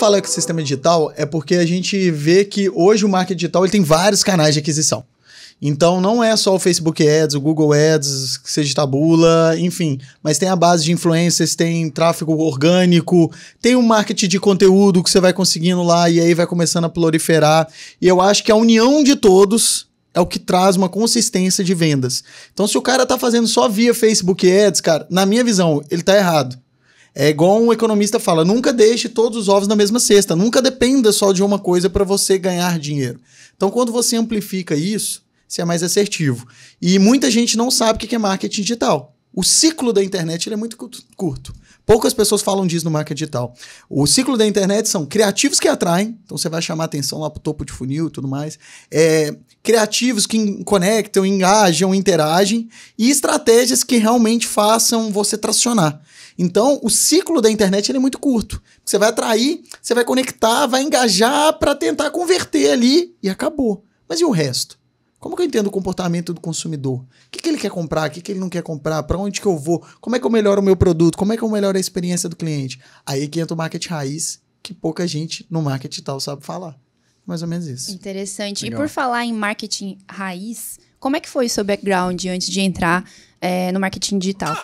falo ecossistema digital, é porque a gente vê que hoje o marketing digital ele tem vários canais de aquisição. Então não é só o Facebook Ads, o Google Ads, que seja tabula, enfim, mas tem a base de influencers, tem tráfego orgânico, tem o um marketing de conteúdo que você vai conseguindo lá e aí vai começando a proliferar. E eu acho que a união de todos é o que traz uma consistência de vendas. Então se o cara tá fazendo só via Facebook Ads, cara, na minha visão, ele tá errado. É igual um economista fala: nunca deixe todos os ovos na mesma cesta, nunca dependa só de uma coisa para você ganhar dinheiro. Então, quando você amplifica isso, você é mais assertivo. E muita gente não sabe o que é marketing digital. O ciclo da internet é muito curto. Poucas pessoas falam disso no marketing digital. O ciclo da internet são criativos que atraem, então você vai chamar atenção lá pro topo de funil e tudo mais. É, criativos que conectam, engajam, interagem e estratégias que realmente façam você tracionar. Então, o ciclo da internet é muito curto. Você vai atrair, você vai conectar, vai engajar para tentar converter ali e acabou. Mas e o resto? Como que eu entendo o comportamento do consumidor? O que, quer comprar, o que, que ele não quer comprar, para onde que eu vou, como é que eu melhoro o meu produto, como é que eu melhoro a experiência do cliente. Aí que entra o marketing raiz, que pouca gente no marketing digital sabe falar. Mais ou menos isso. Interessante. Legal. E por falar em marketing raiz, como é que foi o seu background antes de entrar é, no marketing digital?